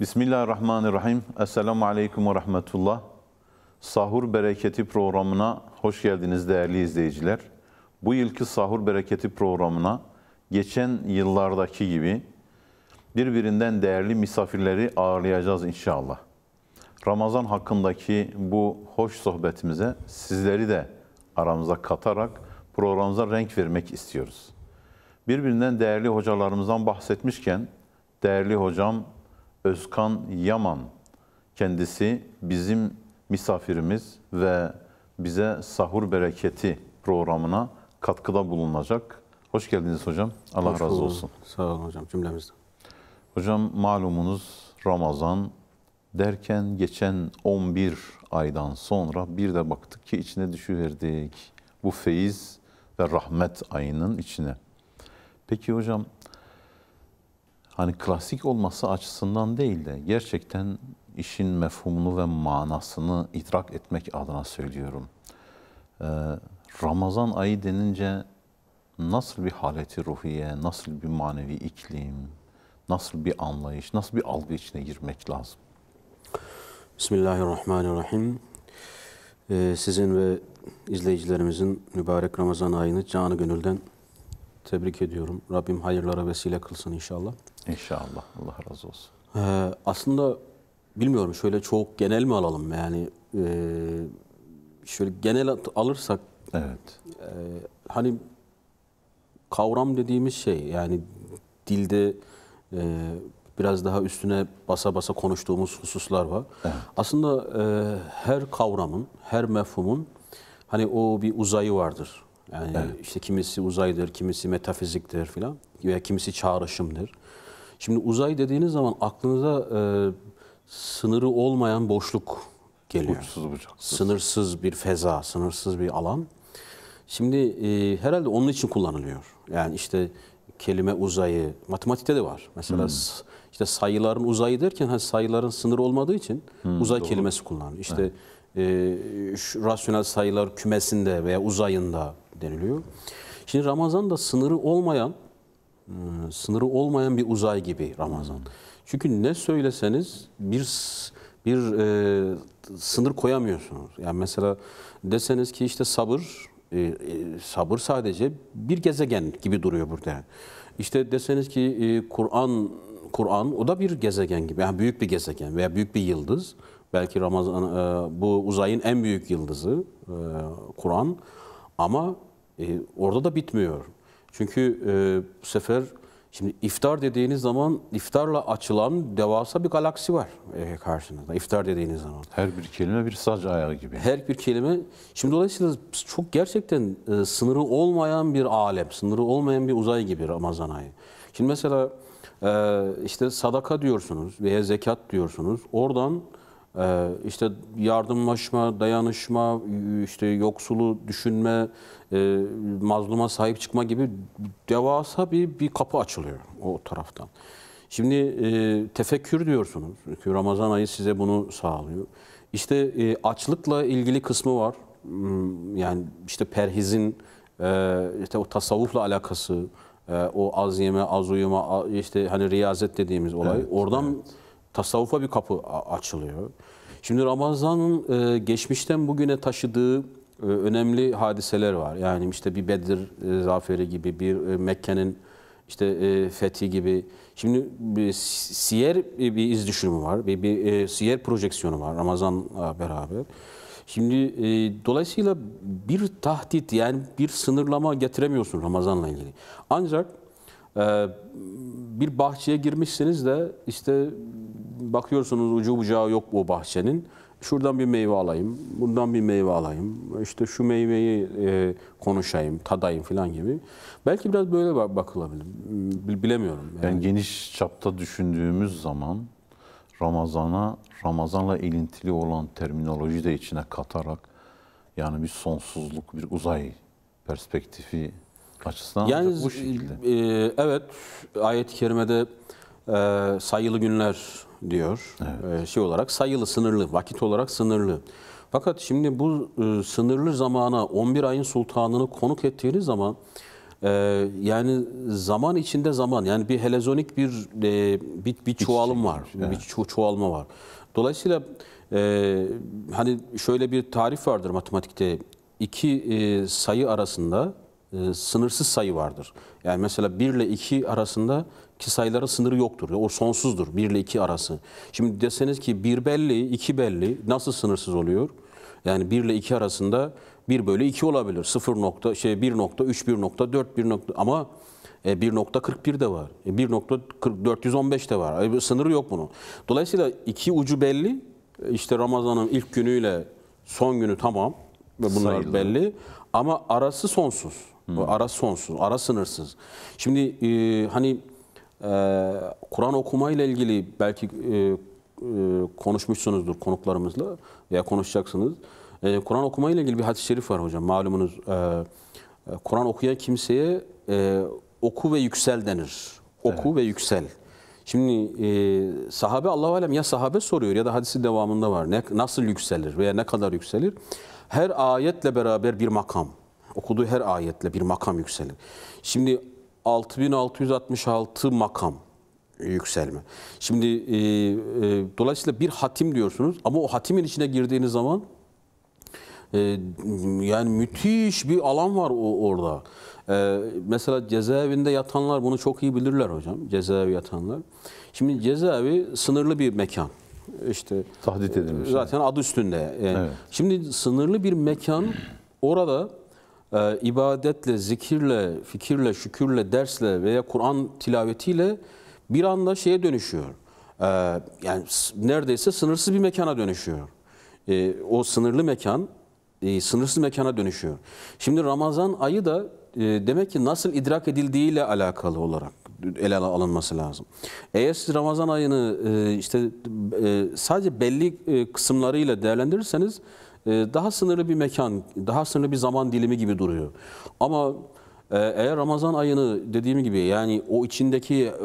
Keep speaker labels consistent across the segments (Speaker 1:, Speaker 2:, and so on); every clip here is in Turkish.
Speaker 1: Bismillahirrahmanirrahim. Esselamu Aleyküm ve Rahmetullah. Sahur Bereketi programına hoş geldiniz değerli izleyiciler. Bu yılki Sahur Bereketi programına geçen yıllardaki gibi birbirinden değerli misafirleri ağırlayacağız inşallah. Ramazan hakkındaki bu hoş sohbetimize sizleri de aramıza katarak programımıza renk vermek istiyoruz. Birbirinden değerli hocalarımızdan bahsetmişken değerli hocam Özkan Yaman. Kendisi bizim misafirimiz ve bize sahur bereketi programına katkıda bulunacak. Hoş geldiniz hocam. Allah Hoş razı olsun.
Speaker 2: Sağ olun hocam cümlemizden.
Speaker 1: Hocam malumunuz Ramazan derken geçen 11 aydan sonra bir de baktık ki içine düşüverdik. Bu feyiz ve rahmet ayının içine. Peki hocam hani klasik olması açısından değil de gerçekten işin mefhumunu ve manasını idrak etmek adına söylüyorum. Ee, Ramazan ayı denince nasıl bir haleti ruhiye, nasıl bir manevi iklim, nasıl bir anlayış, nasıl bir algı
Speaker 2: içine girmek lazım? Bismillahirrahmanirrahim. Ee, sizin ve izleyicilerimizin mübarek Ramazan ayını canı gönülden tebrik ediyorum. Rabbim hayırlara vesile kılsın inşallah. İnşallah. Allah razı olsun. Ee, aslında bilmiyorum şöyle çok genel mi alalım yani e, şöyle genel alırsak evet e, hani kavram dediğimiz şey yani dilde e, biraz daha üstüne basa basa konuştuğumuz hususlar var. Evet. Aslında e, her kavramın, her mefhumun hani o bir uzayı vardır. Yani evet. işte kimisi uzaydır, kimisi metafiziktir filan veya kimisi çağrışımdır. Şimdi uzay dediğiniz zaman aklınıza e, sınırı olmayan boşluk geliyor. Uçsuz bucaksız. Sınırsız bir feza, sınırsız bir alan. Şimdi e, herhalde onun için kullanılıyor. Yani işte kelime uzayı, matematikte de var. Mesela hmm. işte sayıların uzayı derken hani sayıların sınırı olmadığı için hmm, uzay doğru. kelimesi kullanılıyor. İşte evet e, şu rasyonel sayılar kümesinde veya uzayında deniliyor. Şimdi Ramazan da sınırı olmayan ee, sınırı olmayan bir uzay gibi Ramazan. Çünkü ne söyleseniz bir bir e, sınır koyamıyorsunuz. Yani mesela deseniz ki işte sabır e, e sabır sadece bir gezegen gibi duruyor burada. İşte deseniz ki e, Kur'an Kur'an o da bir gezegen gibi. Yani büyük bir gezegen veya büyük bir yıldız. Belki Ramazan e, bu uzayın en büyük yıldızı e, Kur'an ama e, orada da bitmiyor. Çünkü e, bu sefer şimdi iftar dediğiniz zaman iftarla açılan devasa bir galaksi var e, karşınızda. İftar dediğiniz zaman. Her bir kelime bir sac ayağı gibi. Her bir kelime. Şimdi dolayısıyla çok gerçekten e, sınırı olmayan bir alem, sınırı olmayan bir uzay gibi Ramazan ayı. Şimdi mesela e, işte sadaka diyorsunuz veya zekat diyorsunuz. Oradan ee, işte yardımlaşma, dayanışma, işte yoksulu düşünme, e, mazluma sahip çıkma gibi devasa bir, bir kapı açılıyor o taraftan. Şimdi e, tefekkür diyorsunuz. Çünkü Ramazan ayı size bunu sağlıyor. İşte e, açlıkla ilgili kısmı var. Hmm, yani işte perhizin, işte o tasavvufla alakası, o az yeme, az uyuma, işte hani riyazet dediğimiz olay. Evet, Oradan... Evet tasavvufa bir kapı açılıyor. Şimdi Ramazan'ın e, geçmişten bugüne taşıdığı e, önemli hadiseler var. Yani işte bir Bedir e, zaferi gibi, bir e, Mekke'nin işte e, fethi gibi. Şimdi bir siyer e, bir iz düşümü var, bir, bir e, siyer projeksiyonu var Ramazan beraber. Şimdi e, dolayısıyla bir tahdit yani bir sınırlama getiremiyorsun Ramazan'la ilgili. Ancak e, bir bahçeye girmişsiniz de işte bakıyorsunuz ucu bucağı yok bu bahçenin. Şuradan bir meyve alayım, bundan bir meyve alayım, işte şu meyveyi e, konuşayım, tadayım falan gibi. Belki biraz böyle bakılabilir, hmm, bilemiyorum.
Speaker 1: Yani. yani geniş çapta düşündüğümüz zaman Ramazan'a, Ramazan'la ilintili olan terminoloji de içine katarak yani bir sonsuzluk, bir uzay perspektifi açısından yani,
Speaker 2: bu şekilde. E, e, evet, ayet-i kerimede e, sayılı günler diyor. Evet. E, şey olarak sayılı, sınırlı, vakit olarak sınırlı. Fakat şimdi bu e, sınırlı zamana 11 ayın sultanını konuk ettiğiniz zaman e, yani zaman içinde zaman yani bir helezonik bir e, bir, bir çoğalım şey- var. Evet. Bir ço çoğalma var. Dolayısıyla e, hani şöyle bir tarif vardır matematikte. iki e, sayı arasında e, sınırsız sayı vardır. Yani mesela 1 ile 2 arasında ki sayıların sınırı yoktur. O sonsuzdur 1 ile 2 arası. Şimdi deseniz ki 1 belli, 2 belli nasıl sınırsız oluyor? Yani 1 ile 2 arasında 1 bölü 2 olabilir. 0 nokta, şey 1 nokta, 3 1 nokta, 4 1 nokta ama 1.41 e, de var. E, nokta 1.415 de var. E, sınırı yok bunun. Dolayısıyla iki ucu belli. İşte Ramazan'ın ilk günüyle son günü tamam. Ve bunlar Sayıldı. belli. Ama arası sonsuz. Hmm. Arası sonsuz. Ara sınırsız. Şimdi e, hani ee, Kur'an okuma ile ilgili belki e, e, konuşmuşsunuzdur konuklarımızla veya konuşacaksınız. Ee, Kuran okuma ile ilgili bir hadis-i şerif var hocam. Malumunuz ee, e, Kur'an okuyan kimseye oku ve yüksel denir. Oku evet. ve yüksel. Şimdi sahabe Allah-u Alem ya sahabe soruyor ya da hadisi devamında var. Ne, nasıl yükselir veya ne kadar yükselir? Her ayetle beraber bir makam. Okuduğu her ayetle bir makam yükselir. Şimdi 6666 makam yükselme. Şimdi e, e, dolayısıyla bir hatim diyorsunuz ama o hatimin içine girdiğiniz zaman e, yani müthiş bir alan var o, orada. E, mesela cezaevinde yatanlar bunu çok iyi bilirler hocam. Cezaevi yatanlar. Şimdi cezaevi sınırlı bir mekan. İşte tahdit edilmiş. Zaten yani. adı üstünde. Yani. Evet. Şimdi sınırlı bir mekan orada e, ibadetle, zikirle, fikirle, şükürle, dersle veya Kur'an tilavetiyle bir anda şeye dönüşüyor. E, yani neredeyse sınırsız bir mekana dönüşüyor. E, o sınırlı mekan e, sınırsız mekana dönüşüyor. Şimdi Ramazan ayı da e, demek ki nasıl idrak edildiğiyle alakalı olarak ele alınması lazım. Eğer siz Ramazan ayını e, işte e, sadece belli e, kısımlarıyla değerlendirirseniz ee, daha sınırlı bir mekan, daha sınırlı bir zaman dilimi gibi duruyor. Ama e, eğer Ramazan ayını dediğim gibi yani o içindeki e,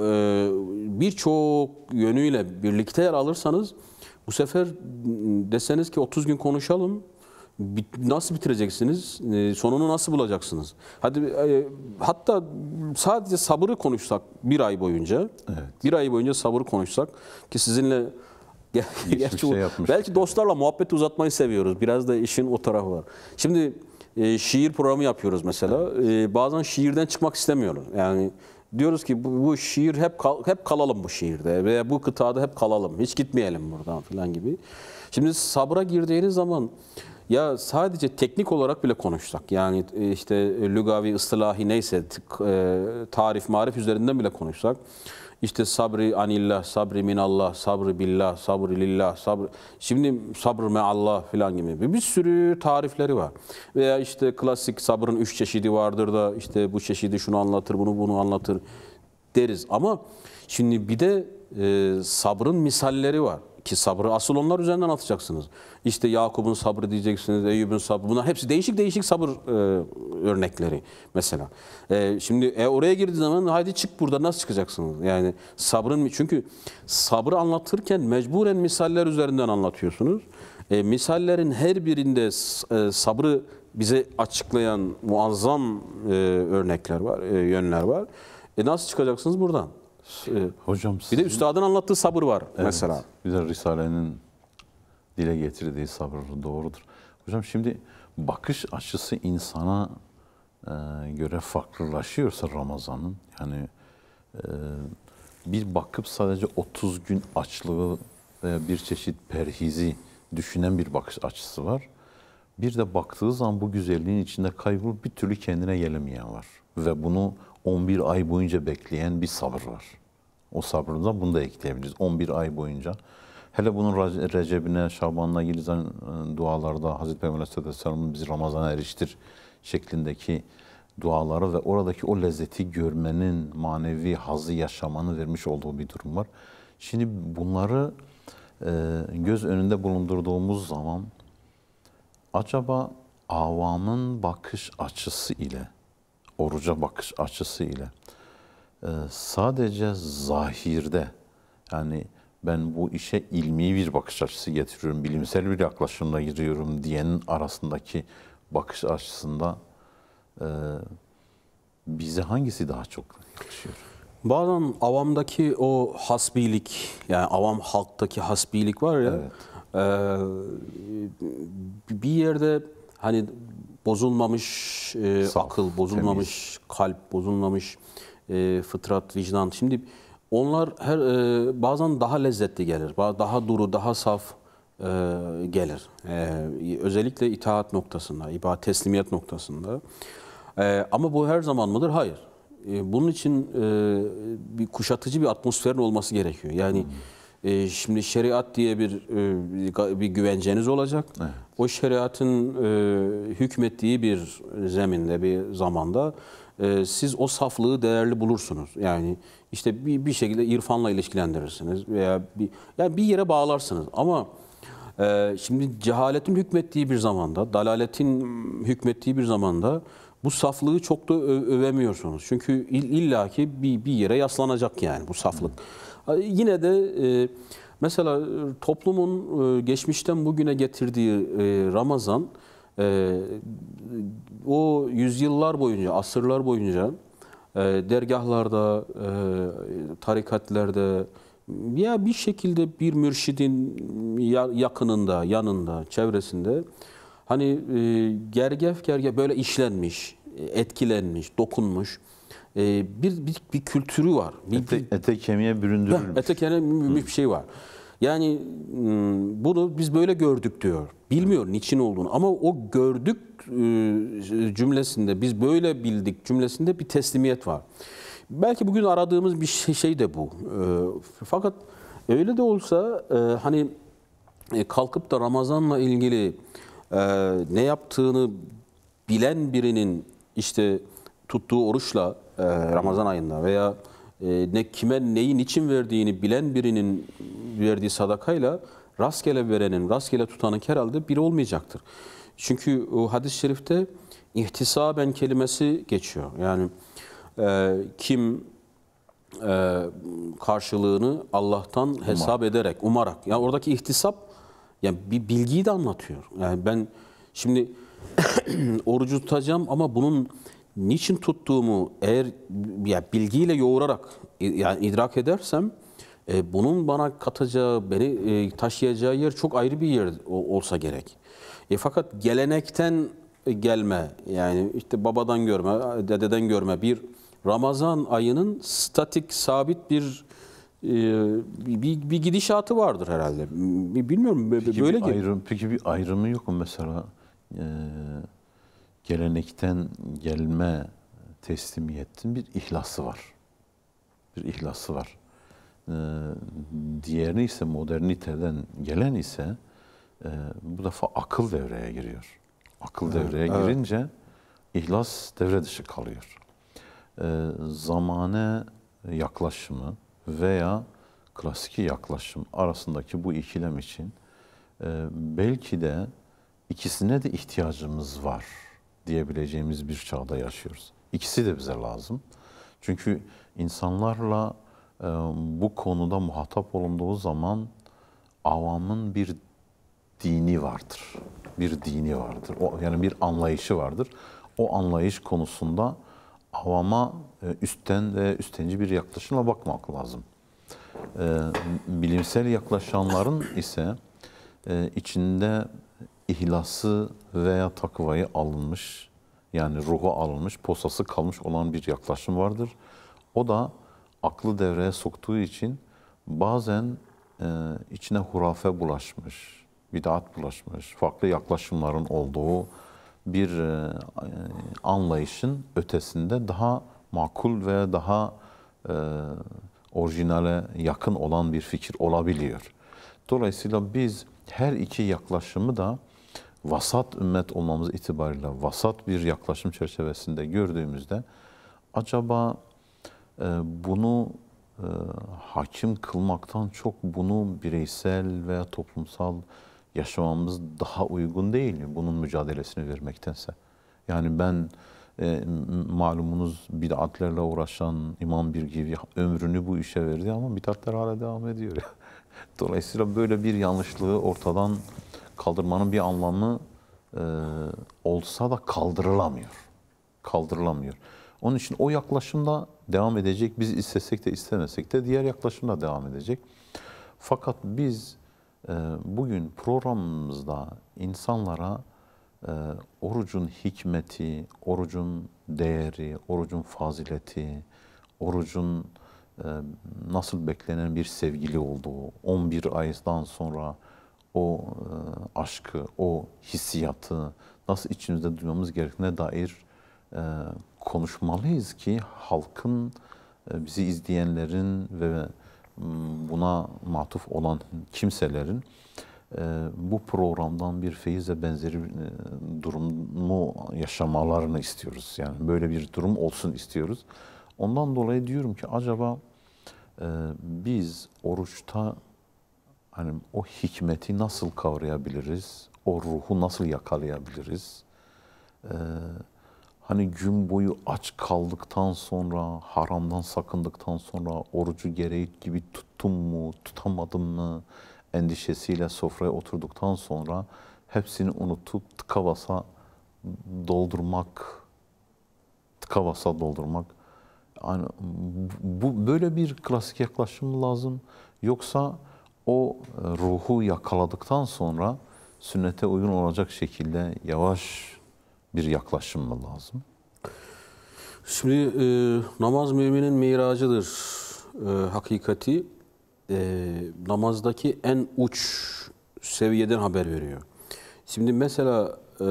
Speaker 2: birçok yönüyle birlikte yer alırsanız bu sefer deseniz ki 30 gün konuşalım nasıl bitireceksiniz? E, sonunu nasıl bulacaksınız? Hadi hatta sadece sabırı konuşsak bir ay boyunca, evet. bir ay boyunca sabırı konuşsak ki sizinle Gerçi şey Belki dostlarla muhabbet uzatmayı seviyoruz. Biraz da işin o tarafı var. Şimdi e, şiir programı yapıyoruz mesela. Evet. E, bazen şiirden çıkmak istemiyoruz. Yani diyoruz ki bu, bu şiir hep kal, hep kalalım bu şiirde veya bu kıtada hep kalalım. Hiç gitmeyelim buradan falan gibi. Şimdi sabra girdiğiniz zaman ya sadece teknik olarak bile konuşsak yani e, işte lügavi, ıslahi neyse e, tarif, marif üzerinden bile konuşsak işte sabri anillah, sabri minallah, sabri billah, sabri lillah, sabr. Şimdi sabr me Allah filan gibi bir sürü tarifleri var. Veya işte klasik sabrın üç çeşidi vardır da işte bu çeşidi şunu anlatır, bunu bunu anlatır deriz. Ama şimdi bir de e, sabrın misalleri var ki sabrı asıl onlar üzerinden atacaksınız. İşte Yakup'un sabrı diyeceksiniz, Eyüp'ün sabrı. Bunlar hepsi değişik değişik sabır e, örnekleri mesela. E, şimdi e, oraya girdiği zaman haydi çık burada nasıl çıkacaksınız? Yani sabrın mı? çünkü sabrı anlatırken mecburen misaller üzerinden anlatıyorsunuz. E, misallerin her birinde e, sabrı bize açıklayan muazzam e, örnekler var, e, yönler var. E, nasıl çıkacaksınız buradan? Ee, Hocam bir de üstadın anlattığı sabır var evet, mesela.
Speaker 1: Güzel Risale'nin dile getirdiği sabır doğrudur. Hocam şimdi bakış açısı insana e, göre farklılaşıyorsa Ramazan'ın yani e, bir bakıp sadece 30 gün açlığı veya bir çeşit perhizi düşünen bir bakış açısı var. Bir de baktığı zaman bu güzelliğin içinde kaybolup bir türlü kendine gelemeyen var. Ve bunu 11 ay boyunca bekleyen bir sabır var. O sabrında bunu da ekleyebiliriz. 11 ay boyunca. Hele bunun Recep'ine, Şaban'ına girilen e, dualarda Hazreti Peygamber Aleyhisselam'ın bizi Ramazan'a eriştir şeklindeki duaları ve oradaki o lezzeti görmenin manevi hazı yaşamanın vermiş olduğu bir durum var. Şimdi bunları e, göz önünde bulundurduğumuz zaman acaba avamın bakış açısı ile oruca bakış açısı ile ee, sadece zahirde yani ben bu işe ilmi bir bakış açısı getiriyorum, bilimsel bir yaklaşımla giriyorum diyenin arasındaki bakış açısında e, bize hangisi daha
Speaker 2: çok yakışıyor? Bazen avamdaki o hasbilik, yani avam halktaki hasbilik var ya, evet. e, bir yerde hani bozulmamış e, akıl, bozulmamış temiz. kalp, bozulmamış e, fıtrat, vicdan. Şimdi onlar her e, bazen daha lezzetli gelir, daha duru, daha saf e, gelir. E, özellikle itaat noktasında, ibadet, teslimiyet noktasında. E, ama bu her zaman mıdır? Hayır. E, bunun için e, bir kuşatıcı bir atmosferin olması gerekiyor. Yani... Hmm ee, şimdi şeriat diye e, bir bir güvenceniz olacak. Evet. O şeriatın e, hükmettiği bir zeminde, bir zamanda e, siz o saflığı değerli bulursunuz. Yani işte bir, bir şekilde irfanla ilişkilendirirsiniz veya bir, yani bir yere bağlarsınız. Ama şimdi cehaletin hükmettiği bir zamanda, dalaletin hükmettiği bir zamanda bu saflığı çok da övemiyorsunuz. Çünkü illaki bir, bir yere yaslanacak yani bu saflık. Hı. Yine de e, mesela e, toplumun e, geçmişten bugüne getirdiği e, Ramazan e, o yüzyıllar boyunca, asırlar boyunca e, dergahlarda, e, tarikatlerde ya bir şekilde bir mürşidin yakınında, yanında, çevresinde Hani e, gergef gergef böyle işlenmiş, etkilenmiş, dokunmuş e, bir, bir bir kültürü var. Bir, ete, ete kemiğe büründürülmüş. Ete kemiğe bir şey var. Yani bunu biz böyle gördük diyor. Bilmiyor niçin olduğunu ama o gördük ıı, cümlesinde biz böyle bildik cümlesinde bir teslimiyet var. Belki bugün aradığımız bir şey, şey de bu. Fakat öyle de olsa ıı, hani e, kalkıp da Ramazan'la ilgili e, ne yaptığını bilen birinin işte tuttuğu oruçla e, Ramazan ayında veya e, ne kime neyin için verdiğini bilen birinin verdiği sadakayla rastgele verenin, rastgele tutanın herhalde biri olmayacaktır. Çünkü o hadis-i şerifte ihtisaben kelimesi geçiyor. Yani e, kim e, karşılığını Allah'tan hesap umarak. ederek, umarak. Yani oradaki ihtisap yani bir bilgiyi de anlatıyor. Yani ben şimdi orucu tutacağım ama bunun niçin tuttuğumu eğer ya bilgiyle yoğurarak e, yani idrak edersem e, bunun bana katacağı, beni e, taşıyacağı yer çok ayrı bir yer olsa gerek. E, fakat gelenekten e, gelme yani işte babadan görme, e, dededen görme bir Ramazan ayının statik, sabit bir ee, bir, bir gidişatı vardır herhalde. Bilmiyorum peki böyle bir ayrım,
Speaker 1: peki bir ayrımı yok mu mesela e, gelenekten gelme teslimiyetin bir ihlası var. Bir ihlası var. E, diğeri ise moderniteden gelen ise e, bu defa akıl devreye giriyor. Akıl evet, devreye evet. girince ihlas devre dışı kalıyor. E, zamane yaklaşımı, veya klasik yaklaşım arasındaki bu ikilem için e, belki de ikisine de ihtiyacımız var diyebileceğimiz bir çağda yaşıyoruz. İkisi de bize lazım. Çünkü insanlarla e, bu konuda muhatap olunduğu zaman avamın bir dini vardır. Bir dini vardır. O, yani bir anlayışı vardır. O anlayış konusunda avama e, üstten ve üstenci bir yaklaşımla bakmak lazım. E, bilimsel yaklaşanların ise e, içinde ihlası veya takvayı alınmış, yani ruhu alınmış, posası kalmış olan bir yaklaşım vardır. O da aklı devreye soktuğu için bazen içine hurafe bulaşmış, bidat bulaşmış, farklı yaklaşımların olduğu bir anlayışın ötesinde daha makul ve daha e, orijinale yakın olan bir fikir olabiliyor. Dolayısıyla biz her iki yaklaşımı da vasat ümmet olmamız itibariyle vasat bir yaklaşım çerçevesinde gördüğümüzde acaba e, bunu e, hakim kılmaktan çok bunu bireysel veya toplumsal yaşamamız daha uygun değil mi? Bunun mücadelesini vermektense. Yani ben e, malumunuz bid'atlerle uğraşan imam bir gibi ömrünü bu işe verdi ama bid'atler hala devam ediyor. Dolayısıyla böyle bir yanlışlığı ortadan kaldırmanın bir anlamı e, olsa da kaldırılamıyor. Kaldırılamıyor. Onun için o yaklaşımda devam edecek. Biz istesek de istemesek de diğer yaklaşımda devam edecek. Fakat biz e, bugün programımızda insanlara e, orucun hikmeti, orucun değeri, orucun fazileti, orucun e, nasıl beklenen bir sevgili olduğu, 11 aydan sonra o e, aşkı, o hissiyatı nasıl içimizde duymamız gerektiğine dair e, konuşmalıyız ki halkın, e, bizi izleyenlerin ve buna matuf olan kimselerin ee, bu programdan bir feyiz ve benzeri e, durumu yaşamalarını istiyoruz. Yani böyle bir durum olsun istiyoruz. Ondan dolayı diyorum ki acaba e, biz oruçta hani o hikmeti nasıl kavrayabiliriz? O ruhu nasıl yakalayabiliriz? Ee, hani gün boyu aç kaldıktan sonra, haramdan sakındıktan sonra orucu gereği gibi tuttum mu, tutamadım mı? endişesiyle sofraya oturduktan sonra hepsini unutup tıka doldurmak, tıka doldurmak. Yani bu böyle bir klasik yaklaşım lazım. Yoksa o e, ruhu yakaladıktan sonra sünnete uygun olacak şekilde yavaş bir yaklaşım mı lazım?
Speaker 2: Şimdi e, namaz müminin miracıdır e, hakikati e, namazdaki en uç seviyeden haber veriyor. Şimdi mesela e,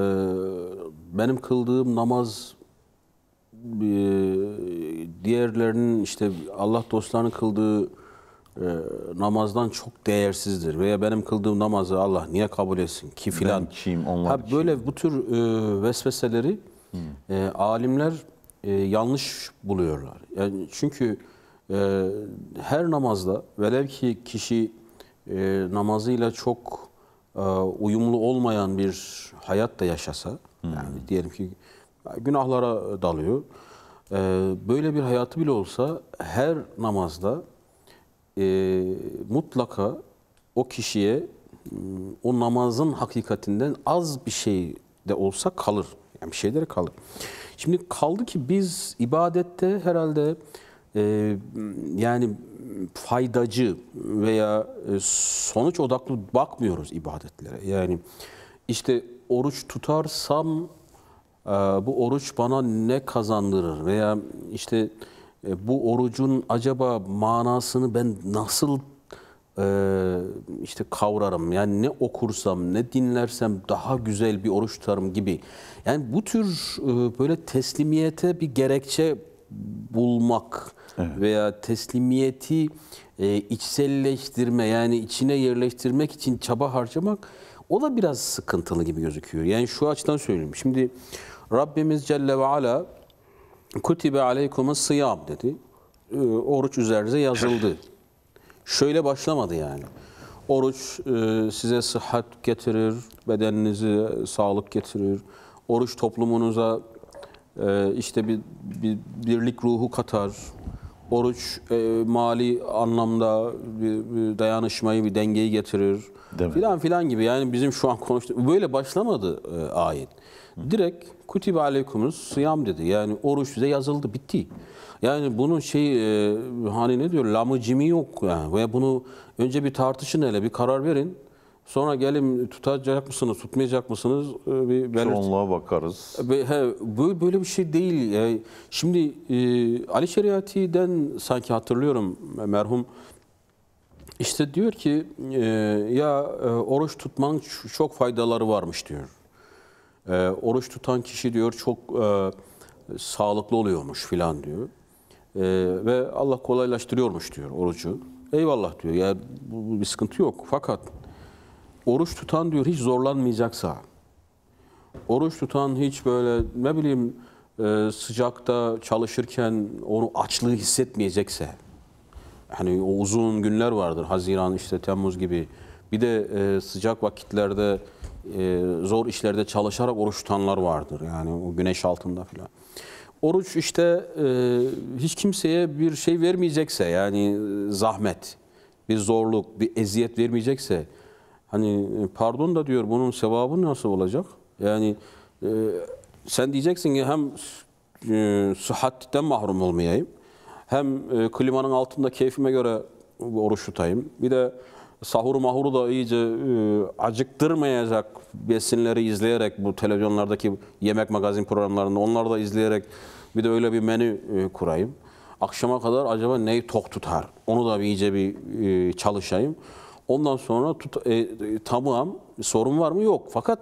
Speaker 2: benim kıldığım namaz e, diğerlerinin işte Allah dostlarının kıldığı e, namazdan çok değersizdir veya benim kıldığım namazı Allah niye kabul etsin ki filan. Kim, onlar ha, böyle bu tür e, vesveseleri e, alimler e, yanlış buluyorlar. Yani çünkü e, her namazda velev ki kişi e, namazıyla çok e, uyumlu olmayan bir hayat da yaşasa, hmm. yani diyelim ki günahlara dalıyor, e, böyle bir hayatı bile olsa her namazda e, mutlaka o kişiye mm, o namazın hakikatinden az bir şey de olsa kalır. Yani bir şeyleri kalır. Şimdi kaldı ki biz ibadette herhalde e, yani faydacı veya e, sonuç odaklı bakmıyoruz ibadetlere. Yani işte oruç tutarsam e, bu oruç bana ne kazandırır veya işte e, bu orucun acaba manasını ben nasıl işte kavrarım yani ne okursam ne dinlersem daha güzel bir oruç tutarım gibi yani bu tür böyle teslimiyete bir gerekçe bulmak veya teslimiyeti e, içselleştirme yani içine yerleştirmek için çaba harcamak o da biraz sıkıntılı gibi gözüküyor. Yani şu açıdan söyleyeyim. Şimdi Rabbimiz Celle ve Ala kutibe aleykumus sıyam dedi. E, oruç üzerinize yazıldı. Şöyle başlamadı yani. Oruç e, size sıhhat getirir, bedeninizi e, sağlık getirir. Oruç toplumunuza e, işte bir, bir birlik ruhu katar oruç e, mali anlamda bir, bir dayanışmayı, bir dengeyi getirir Değil filan mi? filan gibi. Yani bizim şu an konuştuğumuz böyle başlamadı e, ayet. Direkt kutib aleykumuz sıyam dedi. Yani oruç bize yazıldı, bitti. Yani bunun şey e, hani ne diyor lamı cimi yok yani. Ve bunu önce bir tartışın hele, bir karar verin. Sonra gelin tutacak mısınız, tutmayacak mısınız? E, bir belirt. Çoğunluğa
Speaker 1: bakarız.
Speaker 2: He, böyle, böyle bir şey değil. E, şimdi e, Ali Şeriati'den sanki hatırlıyorum merhum. İşte diyor ki ya oruç tutmanın çok faydaları varmış diyor. oruç tutan kişi diyor çok sağlıklı oluyormuş filan diyor. ve Allah kolaylaştırıyormuş diyor orucu. Eyvallah diyor. Ya yani, bu bir sıkıntı yok. Fakat oruç tutan diyor hiç zorlanmayacaksa, oruç tutan hiç böyle ne bileyim e, sıcakta çalışırken onu açlığı hissetmeyecekse, hani o uzun günler vardır Haziran işte Temmuz gibi bir de e, sıcak vakitlerde e, zor işlerde çalışarak oruç tutanlar vardır yani o güneş altında filan. Oruç işte hiç kimseye bir şey vermeyecekse yani zahmet, bir zorluk, bir eziyet vermeyecekse Hani e, pardon da diyor bunun sevabı nasıl olacak? Yani e, sen diyeceksin ki hem e, sıhhatten mahrum olmayayım. Hem e, klimanın altında keyfime göre oruç tutayım. Bir de sahuru mahuru da iyice e, acıktırmayacak besinleri izleyerek bu televizyonlardaki yemek magazin programlarında onları da izleyerek bir de öyle bir menü e, kurayım. Akşama kadar acaba neyi tok tutar? Onu da bir iyice bir e, çalışayım. Ondan sonra tut, e, e, tamam sorun var mı? Yok. Fakat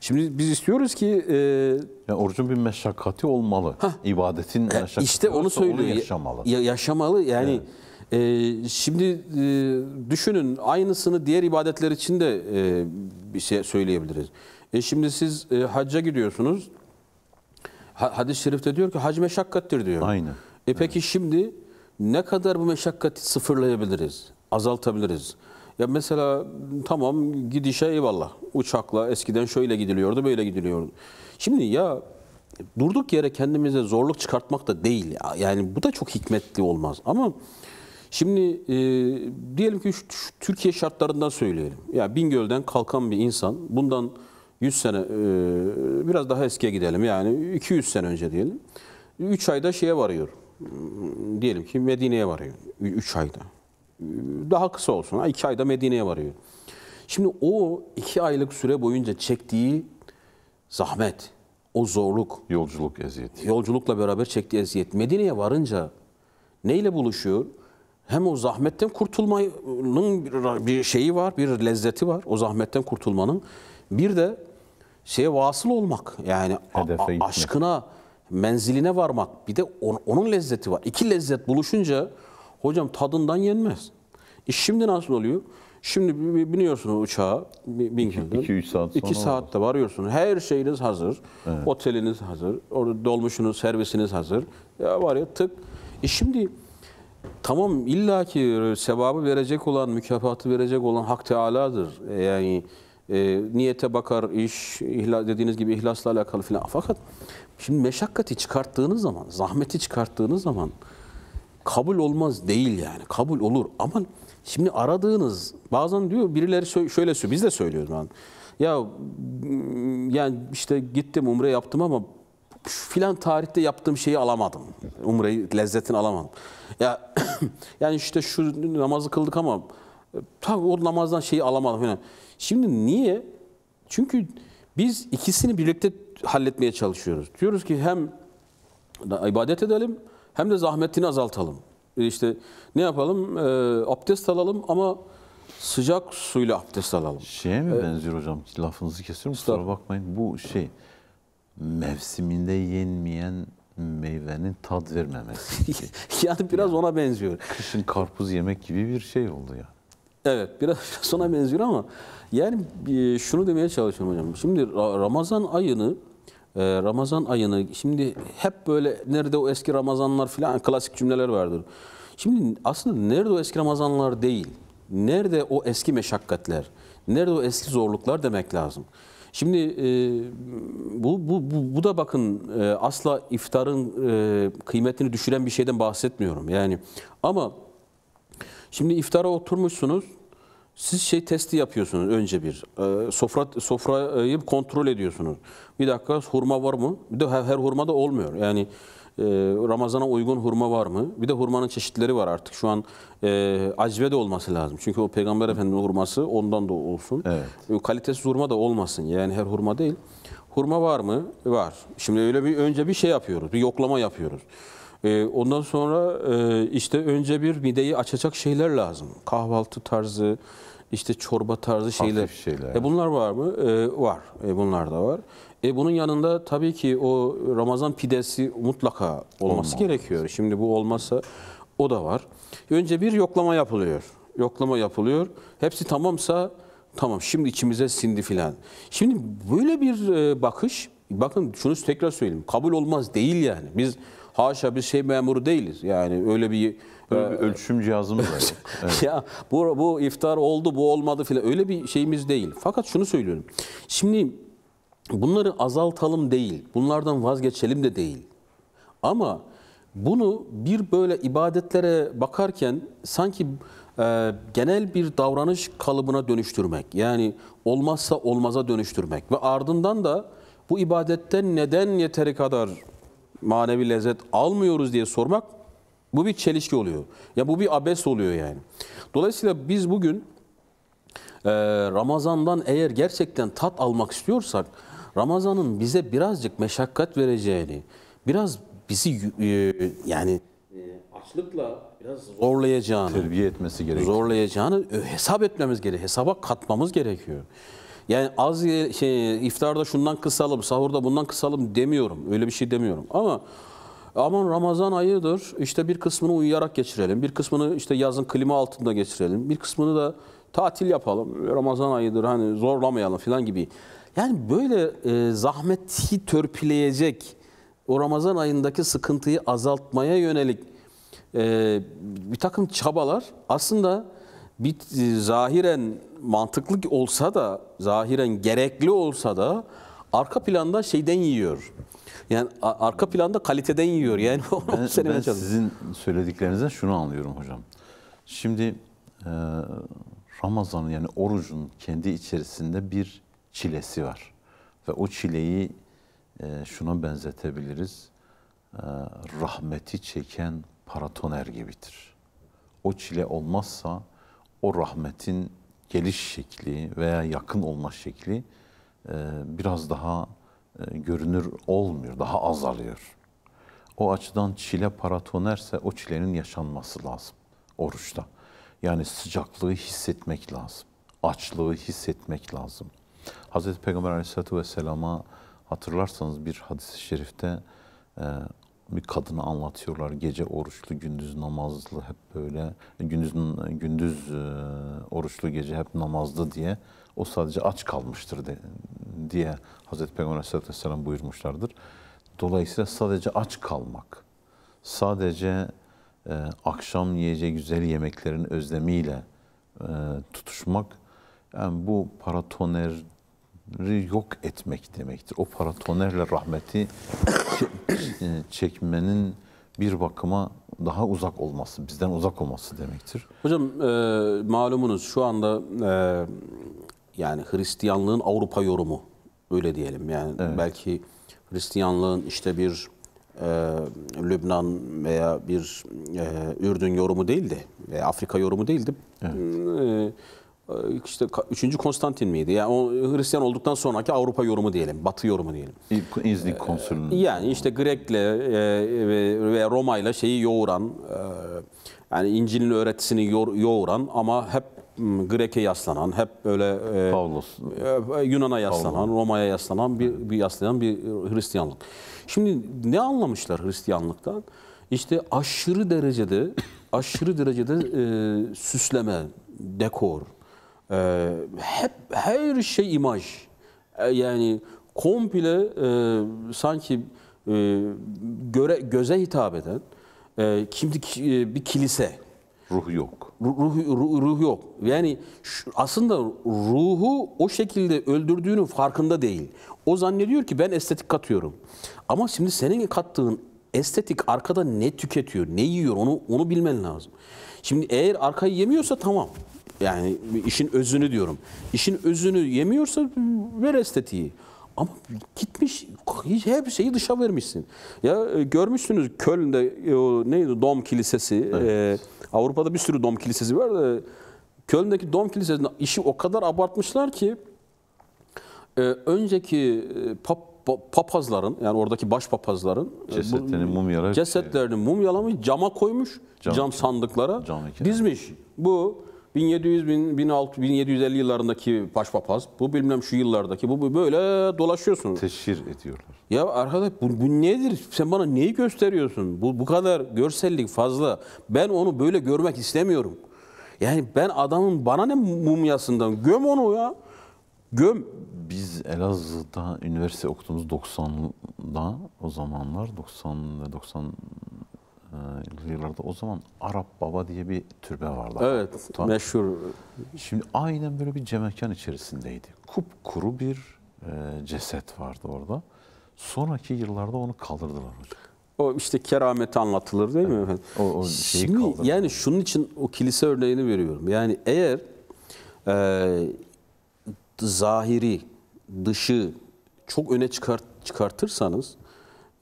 Speaker 2: şimdi biz istiyoruz ki... E, yani orucun bir meşakkati olmalı. Heh, İbadetin e, meşakkati İşte onu söylüyor. Onu yaşamalı. Ya, yaşamalı yani... Evet. Ee, şimdi e, düşünün aynısını diğer ibadetler için de e, bir şey söyleyebiliriz. E şimdi siz e, hacca gidiyorsunuz. Ha, hadis-i şerifte diyor ki hac meşakkattir diyor. Aynı. E peki evet. şimdi ne kadar bu meşakkati sıfırlayabiliriz, azaltabiliriz? Ya mesela tamam gidişe eyvallah. Uçakla eskiden şöyle gidiliyordu, böyle gidiliyordu. Şimdi ya durduk yere kendimize zorluk çıkartmak da değil. Yani bu da çok hikmetli olmaz. Ama şimdi e, diyelim ki şu, şu Türkiye şartlarından söyleyelim. Ya Bingöl'den kalkan bir insan bundan 100 sene e, biraz daha eskiye gidelim. Yani 200 sene önce diyelim. 3 ayda şeye varıyor. Hmm, diyelim ki Medine'ye varıyor. 3 ayda daha kısa olsun. Ha, iki ayda Medine'ye varıyor. Şimdi o iki aylık süre boyunca çektiği zahmet, o zorluk. Yolculuk eziyeti. Yolculukla beraber çektiği eziyet. Medine'ye varınca neyle buluşuyor? Hem o zahmetten kurtulmanın bir şeyi var, bir lezzeti var. O zahmetten kurtulmanın. Bir de şeye vasıl olmak. Yani Hedefe aşkına, menziline varmak. Bir de onun lezzeti var. İki lezzet buluşunca Hocam tadından yenmez. E şimdi nasıl oluyor? Şimdi biniyorsun uçağa Bingöl'den. 2-3 saat sonra. 2 saatte varıyorsun. Her şeyiniz hazır. Evet. Oteliniz hazır. Orada dolmuşunuz, servisiniz hazır. Ya var ya tık. E şimdi tamam illaki sevabı verecek olan, mükafatı verecek olan Hak Teala'dır. E yani e, niyete bakar, iş, ihla, dediğiniz gibi ihlasla alakalı filan. Fakat şimdi meşakkati çıkarttığınız zaman, zahmeti çıkarttığınız zaman kabul olmaz değil yani. Kabul olur ama şimdi aradığınız bazen diyor birileri şöyle söylüyor. Biz de söylüyoruz. Yani. Ya mm, yani işte gittim umre yaptım ama filan tarihte yaptığım şeyi alamadım. Umreyi lezzetini alamadım. Ya yani işte şu namazı kıldık ama e, tabii o namazdan şeyi alamadım falan. Şimdi niye? Çünkü biz ikisini birlikte halletmeye çalışıyoruz. Diyoruz ki hem ibadet edelim hem de zahmetini azaltalım. E, işte ne yapalım? E, abdest alalım ama sıcak suyla abdest alalım.
Speaker 1: Şeye mi ee, benziyor hocam? Lafınızı kesiyorum kusura bakmayın. Bu şey mevsiminde yenmeyen meyvenin tad vermemesi. yani
Speaker 2: biraz yani, ona benziyor. Kışın karpuz yemek gibi bir şey oldu ya. Evet biraz ona benziyor ama yani e, şunu demeye çalışıyorum hocam. Şimdi Ramazan ayını ee, Ramazan ayını şimdi hep böyle nerede o eski Ramazanlar filan klasik cümleler vardır. Şimdi aslında nerede o eski Ramazanlar değil. Nerede o eski meşakkatler, nerede o eski zorluklar demek lazım. Şimdi e, bu, bu, bu, bu da bakın e, asla iftarın e, kıymetini düşüren bir şeyden bahsetmiyorum. Yani ama şimdi iftara oturmuşsunuz siz şey testi yapıyorsunuz önce bir. E, sofra sofrayı kontrol ediyorsunuz. Bir dakika hurma var mı? Bir de her, her hurma da olmuyor. Yani e, Ramazan'a uygun hurma var mı? Bir de hurmanın çeşitleri var artık. Şu an e, acve de olması lazım. Çünkü o Peygamber Efendimiz'in hurması ondan da olsun. Evet. E, kalitesiz hurma da olmasın. Yani her hurma değil. Hurma var mı? Var. Şimdi öyle bir önce bir şey yapıyoruz. Bir yoklama yapıyoruz. E, ondan sonra e, işte önce bir mideyi açacak şeyler lazım. Kahvaltı tarzı, işte çorba tarzı şeyler. Hafif şeyler. E bunlar var mı? E, var. E bunlar da var. E bunun yanında tabii ki o Ramazan pidesi mutlaka olması Olmaz. gerekiyor. Şimdi bu olmazsa o da var. Önce bir yoklama yapılıyor. Yoklama yapılıyor. Hepsi tamamsa tamam şimdi içimize sindi filan. Şimdi böyle bir e, bakış bakın şunu tekrar söyleyeyim. Kabul olmaz değil yani. Biz haşa bir şey memuru değiliz. Yani öyle bir Böyle bir ee, ölçüm cihazımız var. evet. ya bu, bu iftar oldu, bu olmadı filan öyle bir şeyimiz değil. Fakat şunu söylüyorum. Şimdi bunları azaltalım değil, bunlardan vazgeçelim de değil. Ama bunu bir böyle ibadetlere bakarken sanki e, genel bir davranış kalıbına dönüştürmek. Yani olmazsa olmaza dönüştürmek ve ardından da bu ibadetten neden yeteri kadar manevi lezzet almıyoruz diye sormak bu bir çelişki oluyor. Ya bu bir abes oluyor yani. Dolayısıyla biz bugün e, Ramazan'dan eğer gerçekten tat almak istiyorsak Ramazan'ın bize birazcık meşakkat vereceğini, biraz bizi e, yani e, açlıkla biraz zorlayacağını, terbiye etmesi gerekiyor. Zorlayacağını e, hesap etmemiz gerekiyor. Hesaba katmamız gerekiyor. Yani az şey iftarda şundan kısalım, sahurda bundan kısalım demiyorum. Öyle bir şey demiyorum. Ama Aman Ramazan ayıdır işte bir kısmını uyuyarak geçirelim. Bir kısmını işte yazın klima altında geçirelim. Bir kısmını da tatil yapalım. Ramazan ayıdır hani zorlamayalım falan gibi. Yani böyle e, zahmeti törpüleyecek o Ramazan ayındaki sıkıntıyı azaltmaya yönelik e, bir takım çabalar aslında bir e, zahiren mantıklı olsa da zahiren gerekli olsa da arka planda şeyden yiyor. Yani arka planda kaliteden yiyor. Yani ben, ben sizin
Speaker 1: söylediklerinizden şunu anlıyorum hocam. Şimdi e, Ramazan'ın yani orucun kendi içerisinde bir çilesi var. Ve o çileyi e, şuna benzetebiliriz. E, rahmeti çeken paratoner gibidir. O çile olmazsa o rahmetin geliş şekli veya yakın olma şekli e, biraz daha e, görünür olmuyor, daha azalıyor. O açıdan çile paratonerse o çilenin yaşanması lazım oruçta. Yani sıcaklığı hissetmek lazım, açlığı hissetmek lazım. Hz. Peygamber aleyhissalatü vesselama hatırlarsanız bir hadis-i şerifte e, bir kadını anlatıyorlar. Gece oruçlu, gündüz namazlı hep böyle. Gündüz gündüz e, oruçlu, gece hep namazlı diye o sadece aç kalmıştır de, diye Hazreti Peygamber Aleyhisselatü Vesselam buyurmuşlardır. Dolayısıyla sadece aç kalmak, sadece e, akşam yiyeceği güzel yemeklerin özlemiyle e, tutuşmak, yani bu paratoneri yok etmek demektir. O paratonerle rahmeti e, çekmenin bir bakıma daha uzak olması, bizden uzak olması demektir.
Speaker 2: Hocam e, malumunuz şu anda e, yani Hristiyanlığın Avrupa yorumu öyle diyelim. Yani evet. belki Hristiyanlığın işte bir e, Lübnan veya bir e, Ürdün yorumu değildi. E, Afrika yorumu değildi. Evet. E, e işte 3. Konstantin miydi? Yani o Hristiyan olduktan sonraki Avrupa yorumu diyelim, Batı yorumu diyelim. İznik e, konsülünün. Yani işte Grek'le e, ve Roma'yla şeyi yoğuran, e, yani İncil'in öğretisini yoğuran ama hep Grek'e yaslanan, hep böyle e, e Yunan'a yaslanan, Roma'ya yaslanan bir, bir yaslayan bir e, Hristiyanlık. Şimdi ne anlamışlar Hristiyanlıktan? İşte aşırı derecede aşırı derecede e, süsleme, dekor, e, hep her şey imaj. E, yani komple e, sanki e, göre göze hitap eden e, kimdi e, bir kilise. Ruh yok. Ruh, ruh, ruh yok. Yani şu, aslında ruhu o şekilde öldürdüğünün farkında değil. O zannediyor ki ben estetik katıyorum. Ama şimdi senin kattığın estetik arkada ne tüketiyor, ne yiyor onu onu bilmen lazım. Şimdi eğer arkayı yemiyorsa tamam. Yani işin özünü diyorum. İşin özünü yemiyorsa ver estetiği. Ama gitmiş her şeyi dışa vermişsin. Ya e, görmüşsünüz Köln'de e, o neydi Dom Kilisesi. E, evet. E, Avrupa'da bir sürü Dom Kilisesi var da Köln'deki Dom Kilisesi'nde işi o kadar abartmışlar ki e, önceki pap papazların yani oradaki baş papazların cesetlerini mumyalamış. Cesetlerini mumyalamış, cama koymuş, cam, cam sandıklara cam dizmiş. Bu 1700 1600 1750 yıllarındaki başpapaz, bu bilmem şu yıllardaki, bu, bu böyle dolaşıyorsun. Teşhir ediyorlar. Ya arkadaş bu, bu nedir? Sen bana neyi gösteriyorsun? Bu, bu kadar görsellik fazla. Ben onu böyle görmek istemiyorum. Yani ben adamın bana ne mumyasından göm onu ya. Göm.
Speaker 1: Biz Elazığ'da üniversite okuduğumuz 90'da o zamanlar 90 ve 90 ee, yıllarda o zaman Arap Baba diye bir türbe vardı. Evet, tamam. meşhur. Şimdi aynen böyle bir cemekan içerisindeydi. kuru bir e, ceset vardı orada. Sonraki yıllarda onu kaldırdılar hocam.
Speaker 2: O işte keramet anlatılır değil mi efendim? O, o şeyi Şimdi kaldırdılar. yani şunun için o kilise örneğini veriyorum. Yani eğer e, zahiri, dışı çok öne çıkart, çıkartırsanız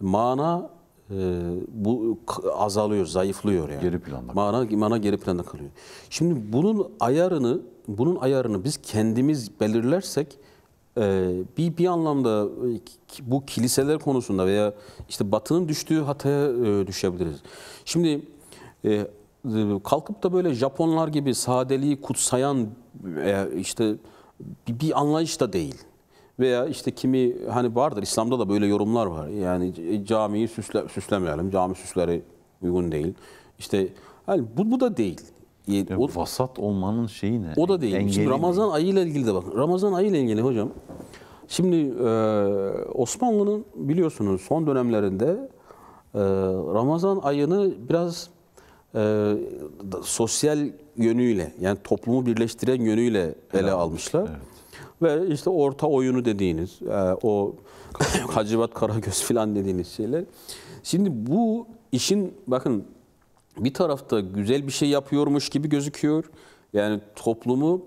Speaker 2: mana ee, bu azalıyor, zayıflıyor yani. Geri planda. Mana, mana geri planda kalıyor. Şimdi bunun ayarını, bunun ayarını biz kendimiz belirlersek e, bir bir anlamda e, bu kiliseler konusunda veya işte Batı'nın düştüğü hataya e, düşebiliriz. Şimdi kalkıp da böyle Japonlar gibi sadeliği kutsayan işte bir anlayış da değil. Veya işte kimi hani vardır İslam'da da böyle yorumlar var. Yani camiyi süsle, süslemeyelim. Cami süsleri uygun değil. İşte hani bu, bu da değil. E, o, vasat olmanın şeyi ne? O da değil. Engeli şimdi Ramazan ayı ile ilgili de bak. Ramazan ayı ile ilgili hocam. Şimdi e, Osmanlı'nın biliyorsunuz son dönemlerinde e, Ramazan ayını biraz e, sosyal yönüyle yani toplumu birleştiren yönüyle ele evet. almışlar. Evet. Ve işte orta oyunu dediğiniz, e, o Hacivat Karagöz filan dediğiniz şeyler. Şimdi bu işin bakın bir tarafta güzel bir şey yapıyormuş gibi gözüküyor. Yani toplumu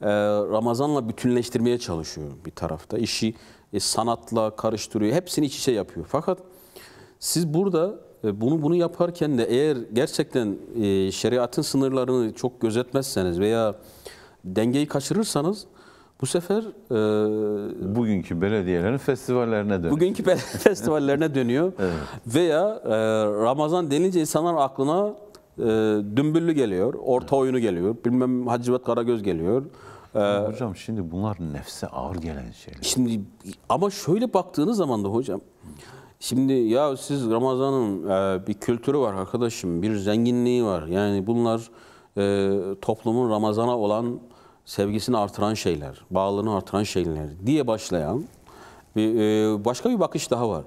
Speaker 2: e, Ramazan'la bütünleştirmeye çalışıyor bir tarafta. İşi e, sanatla karıştırıyor. Hepsini iç içe yapıyor. Fakat siz burada bunu bunu yaparken de eğer gerçekten şeriatın sınırlarını çok gözetmezseniz veya dengeyi kaçırırsanız bu sefer e, bugünkü belediyelerin festivallerine dönüyor. Bugünkü festivallerine dönüyor. evet. Veya e, Ramazan denince insanlar aklına e, Dümbüllü geliyor, Orta evet. Oyunu geliyor, bilmem Hacivat Karagöz geliyor. Ee, hocam şimdi bunlar nefse ağır gelen şeyler. Şimdi ama şöyle baktığınız zaman da hocam Şimdi ya siz Ramazan'ın e, bir kültürü var arkadaşım, bir zenginliği var. Yani bunlar e, toplumun Ramazan'a olan sevgisini artıran şeyler, bağlılığını artıran şeyler diye başlayan bir, e, başka bir bakış daha var.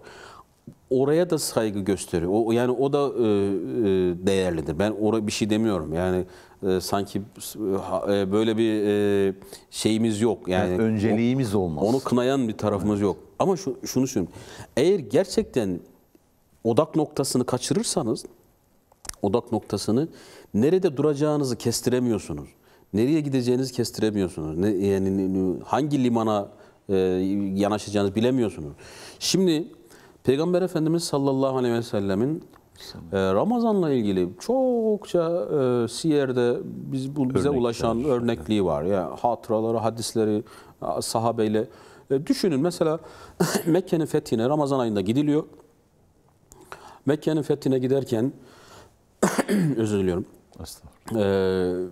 Speaker 2: Oraya da saygı gösteriyor. O, yani o da e, e, değerlidir. Ben oraya bir şey demiyorum. Yani sanki böyle bir şeyimiz yok. Yani, yani önceliğimiz o, olmaz. Onu kınayan bir tarafımız evet. yok. Ama şu, şunu söyleyeyim. Eğer gerçekten odak noktasını kaçırırsanız odak noktasını nerede duracağınızı kestiremiyorsunuz nereye gideceğinizi kestiremiyorsunuz. Ne, yani hangi limana e, yanaşacağınızı bilemiyorsunuz. Şimdi Peygamber Efendimiz sallallahu aleyhi ve sellemin e, Ramazan'la ilgili çokça e, Siyer'de biz bu, bize Örnekler, ulaşan örnekliği var. Yani hatıraları, hadisleri sahabeyle e, düşünün mesela Mekke'nin fethine Ramazan ayında gidiliyor. Mekke'nin fethine giderken özür diliyorum. Estağfurullah. E,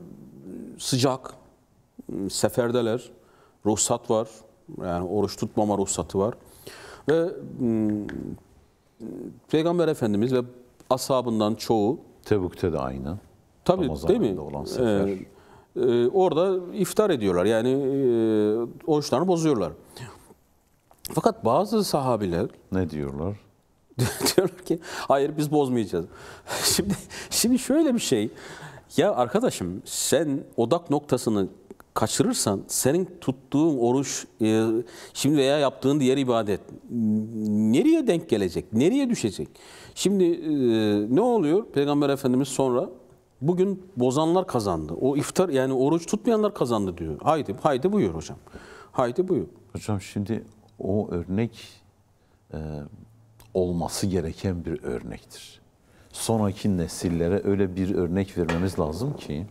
Speaker 2: sıcak, ıı, seferdeler, ruhsat var. Yani oruç tutmama ruhsatı var. Ve ıı, Peygamber Efendimiz ve ashabından çoğu Tebük'te de aynı. Tabii Ramazan değil mi? Olan sefer. Ee, e, orada iftar ediyorlar. Yani e, oruçlarını bozuyorlar. Fakat bazı sahabiler ne diyorlar? diyorlar ki hayır biz bozmayacağız. şimdi şimdi şöyle bir şey. Ya arkadaşım sen odak noktasını kaçırırsan senin tuttuğun oruç e, şimdi veya yaptığın diğer ibadet nereye denk gelecek? Nereye düşecek? Şimdi e, ne oluyor? Peygamber Efendimiz sonra bugün bozanlar kazandı. O iftar yani oruç tutmayanlar kazandı diyor. Haydi haydi buyur hocam. Haydi buyur.
Speaker 1: Hocam şimdi o örnek e, olması gereken bir örnektir sonraki nesillere öyle bir örnek vermemiz lazım ki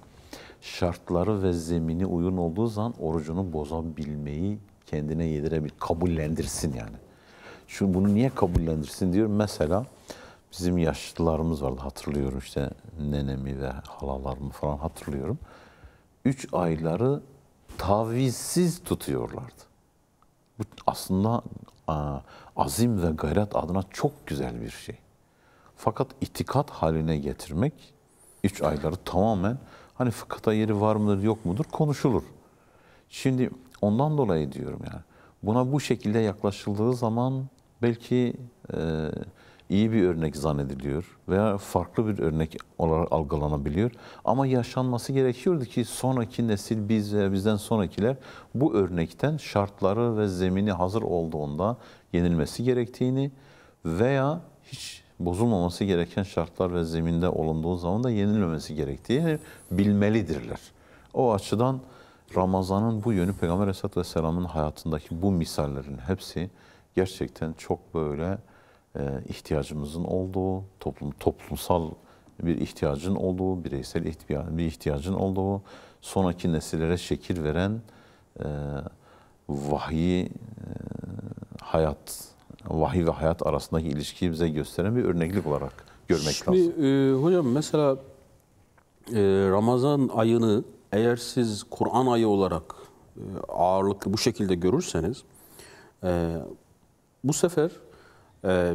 Speaker 1: şartları ve zemini uyun olduğu zaman orucunu bozabilmeyi kendine yedirebil, kabullendirsin yani. Çünkü bunu niye kabullendirsin diyorum. Mesela bizim yaşlılarımız vardı hatırlıyorum işte nenemi ve halalarımı falan hatırlıyorum. Üç ayları tavizsiz tutuyorlardı. Bu aslında azim ve gayret adına çok güzel bir şey. Fakat itikat haline getirmek üç ayları tamamen hani fıkıhta yeri var mıdır yok mudur konuşulur. Şimdi ondan dolayı diyorum yani buna bu şekilde yaklaşıldığı zaman belki e, iyi bir örnek zannediliyor veya farklı bir örnek olarak algılanabiliyor. Ama yaşanması gerekiyordu ki sonraki nesil biz ve bizden sonrakiler bu örnekten şartları ve zemini hazır olduğunda yenilmesi gerektiğini veya hiç bozulmaması gereken şartlar ve zeminde olunduğu zaman da yenilmemesi gerektiği bilmelidirler. O açıdan Ramazan'ın bu yönü Peygamber Aleyhisselatü Vesselam'ın hayatındaki bu misallerin hepsi gerçekten çok böyle e, ihtiyacımızın olduğu, toplum toplumsal bir ihtiyacın olduğu, bireysel ihtiya bir ihtiyacın olduğu, sonraki nesillere şekil veren e, vahyi e, hayat vahiy ve hayat arasındaki ilişkiyi bize gösteren bir örneklik olarak görmek Şimdi,
Speaker 2: lazım. E, hocam mesela e, Ramazan ayını eğer siz Kur'an ayı olarak e, ağırlıklı bu şekilde görürseniz e, bu sefer e,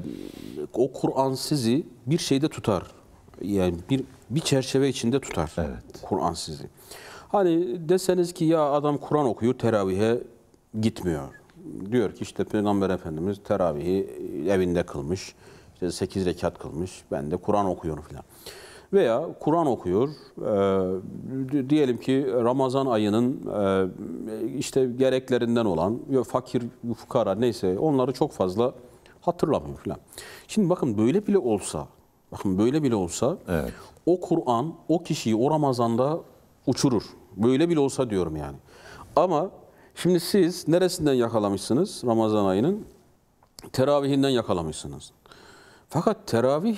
Speaker 2: o Kur'an sizi bir şeyde tutar. Yani bir bir çerçeve içinde tutar. Evet. Kur'an sizi. Hani deseniz ki ya adam Kur'an okuyor teravihe gitmiyor diyor ki işte Peygamber Efendimiz teravihi evinde kılmış. İşte 8 rekat kılmış. Ben de Kur'an okuyorum filan. Veya Kur'an okuyor. E, diyelim ki Ramazan ayının e, işte gereklerinden olan fakir, fukara neyse onları çok fazla hatırlamıyor filan. Şimdi bakın böyle bile olsa, bakın böyle bile olsa evet. o Kur'an o kişiyi o Ramazan'da uçurur. Böyle bile olsa diyorum yani. Ama Şimdi siz neresinden yakalamışsınız Ramazan ayının? Teravihinden yakalamışsınız. Fakat teravih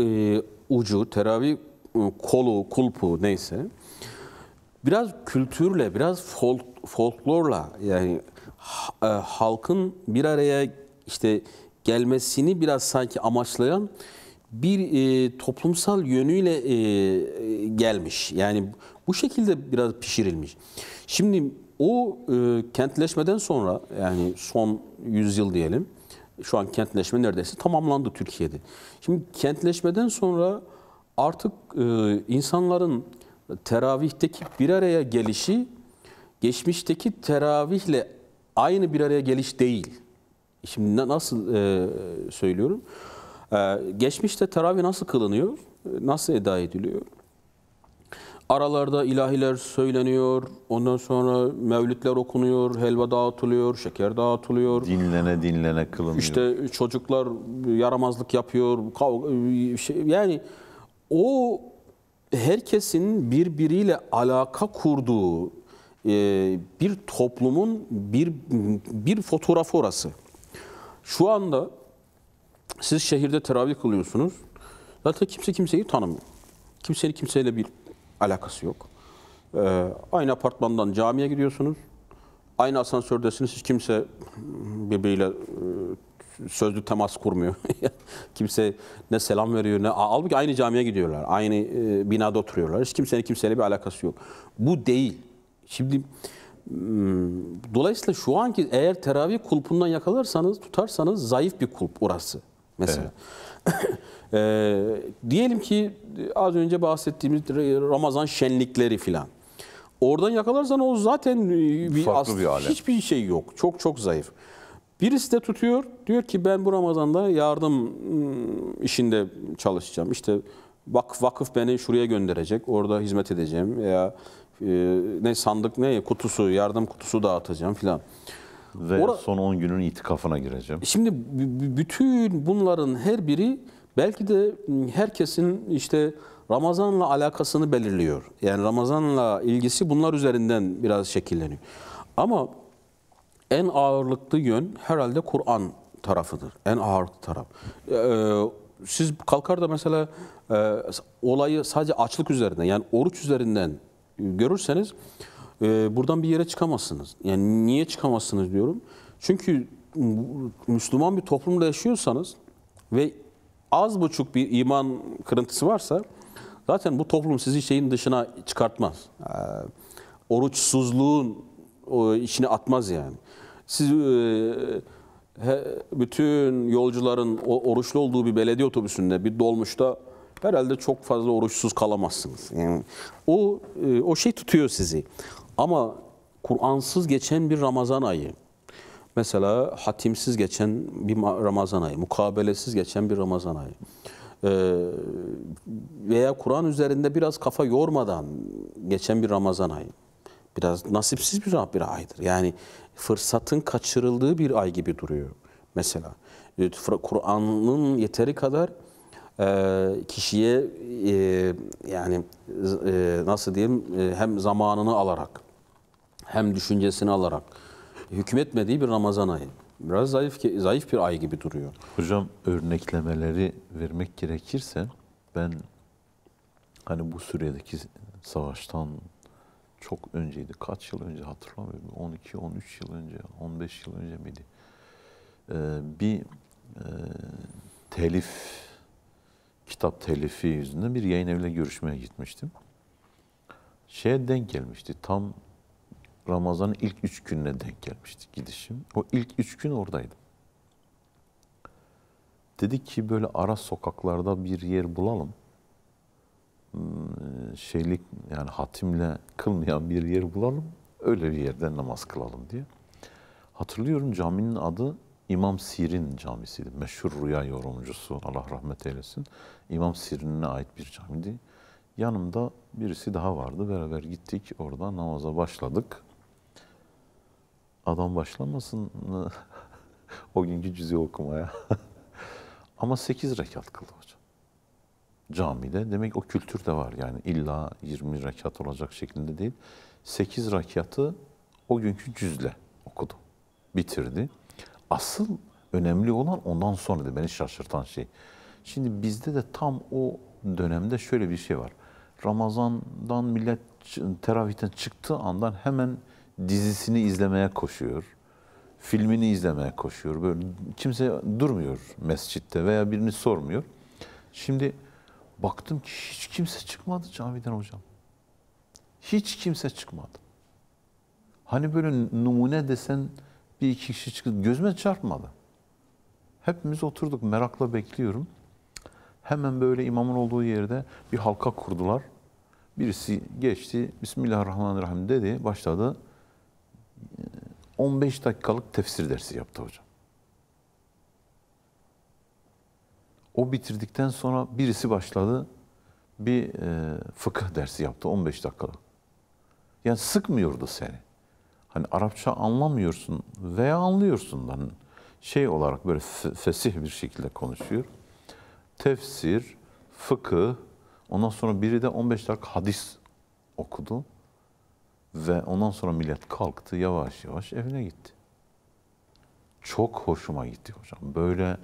Speaker 2: e, ucu, teravih e, kolu, kulpu neyse biraz kültürle, biraz folk, folklorla yani e, halkın bir araya işte gelmesini biraz sanki amaçlayan bir e, toplumsal yönüyle e, e gelmiş. Yani bu şekilde biraz pişirilmiş. Şimdi o e, kentleşmeden sonra yani son yüzyıl diyelim şu an kentleşme neredeyse tamamlandı Türkiye'de. Şimdi kentleşmeden sonra artık e, insanların teravihteki bir araya gelişi geçmişteki teravihle aynı bir araya geliş değil. Şimdi nasıl e, söylüyorum? E, geçmişte teravih nasıl kılınıyor? E, nasıl eda ediliyor? Aralarda ilahiler söyleniyor, ondan sonra mevlütler okunuyor, helva dağıtılıyor, şeker dağıtılıyor.
Speaker 1: Dinlene dinlene kılınıyor. İşte
Speaker 2: çocuklar yaramazlık yapıyor. Kavga, şey, yani o herkesin birbiriyle alaka kurduğu e, bir toplumun bir bir fotoğrafı orası. Şu anda siz şehirde teravih kılıyorsunuz. Zaten kimse kimseyi tanımıyor. Kimsenin kimseyle bir alakası yok. Ee, aynı apartmandan camiye gidiyorsunuz. Aynı asansördesiniz. Hiç kimse birbiriyle e, sözlü temas kurmuyor. kimse ne selam veriyor ne halbuki aynı camiye gidiyorlar. Aynı e, binada oturuyorlar. Hiç kimsenin kimseyle bir alakası yok. Bu değil. Şimdi hmm, dolayısıyla şu anki eğer teravih kulpundan yakalarsanız tutarsanız zayıf bir kulp orası mesela. Evet. e, diyelim ki az önce bahsettiğimiz Ramazan şenlikleri filan. Oradan yakalarsan o zaten e, bir, Farklı bir hiçbir şey yok. Çok çok zayıf. Birisi de tutuyor diyor ki ben bu Ramazan'da yardım ıı, işinde çalışacağım. İşte vakıf, vakıf beni şuraya gönderecek. Orada hizmet edeceğim veya e, ne sandık ne kutusu yardım kutusu dağıtacağım filan. Ve Ora, son 10 günün itikafına gireceğim. Şimdi bütün bunların her biri belki de ıı, herkesin işte Ramazan'la alakasını belirliyor. Yani Ramazan'la ilgisi bunlar üzerinden biraz şekilleniyor. Ama en ağırlıklı yön herhalde Kur'an tarafıdır. En ağırlıklı taraf. Ee, siz kalkar da mesela e, olayı sadece açlık üzerinden yani oruç üzerinden ıı, görürseniz e, buradan bir yere çıkamazsınız. Yani niye çıkamazsınız diyorum. Çünkü Müslüman bir toplumda yaşıyorsanız ve az buçuk bir iman kırıntısı varsa zaten bu toplum sizi şeyin dışına çıkartmaz. E, oruçsuzluğun o, içine atmaz yani. Siz e, he, bütün yolcuların o, oruçlu olduğu bir belediye otobüsünde bir dolmuşta herhalde çok fazla oruçsuz kalamazsınız. Yani o e, o şey tutuyor sizi. Ama Kur'ansız geçen bir Ramazan ayı, mesela hatimsiz geçen bir Ramazan ayı, mukabelesiz geçen bir Ramazan ayı ee, veya Kur'an üzerinde biraz kafa yormadan geçen bir Ramazan ayı. Biraz nasipsiz bir, bir aydır. Yani fırsatın kaçırıldığı bir ay gibi duruyor mesela. Ee, Kur'an'ın yeteri kadar e, kişiye e, yani e, nasıl diyeyim hem zamanını alarak hem düşüncesini alarak hükmetmediği bir Ramazan ayı. Biraz zayıf ki zayıf bir ay gibi duruyor.
Speaker 1: Hocam örneklemeleri vermek gerekirse ben hani bu Suriye'deki savaştan çok önceydi. Kaç yıl önce hatırlamıyorum. 12 13 yıl önce, 15 yıl önce miydi? Ee, bir e, telif kitap telifi yüzünden bir yayın evine görüşmeye gitmiştim. Şeye denk gelmişti. Tam Ramazan'ın ilk üç gününe denk gelmişti gidişim. O ilk üç gün oradaydım. Dedi ki böyle ara sokaklarda bir yer bulalım. Hmm, şeylik yani hatimle kılmayan bir yer bulalım. Öyle bir yerden namaz kılalım diye. Hatırlıyorum caminin adı İmam Sirin Camisi'ydi. Meşhur rüya yorumcusu Allah rahmet eylesin. İmam Sirin'e ait bir camiydi. Yanımda birisi daha vardı. Beraber gittik orada namaza başladık adam başlamasın o günkü cüzi okumaya. Ama 8 rekat kıldı hocam. Camide demek o kültür de var yani illa 20 rekat olacak şeklinde değil. 8 rekatı o günkü cüzle okudu, bitirdi. Asıl önemli olan ondan sonraydı beni şaşırtan şey. Şimdi bizde de tam o dönemde şöyle bir şey var. Ramazan'dan millet teravihten çıktığı andan hemen dizisini izlemeye koşuyor. Filmini izlemeye koşuyor. Böyle kimse durmuyor mescitte veya birini sormuyor. Şimdi baktım ki hiç kimse çıkmadı camiden hocam. Hiç kimse çıkmadı. Hani böyle numune desen bir iki kişi çıktı. Gözüme çarpmadı. Hepimiz oturduk merakla bekliyorum. Hemen böyle imamın olduğu yerde bir halka kurdular. Birisi geçti, Bismillahirrahmanirrahim dedi, başladı. 15 dakikalık tefsir dersi yaptı hocam. O bitirdikten sonra birisi başladı bir e, fıkıh dersi yaptı 15 dakikalık. Yani sıkmıyordu seni. Hani Arapça anlamıyorsun veya anlıyorsun da hani şey olarak böyle fesih bir şekilde konuşuyor. Tefsir, fıkıh, ondan sonra biri de 15 dakika hadis okudu. Ve ondan sonra millet kalktı yavaş yavaş evine gitti. Çok hoşuma gitti hocam. Böyle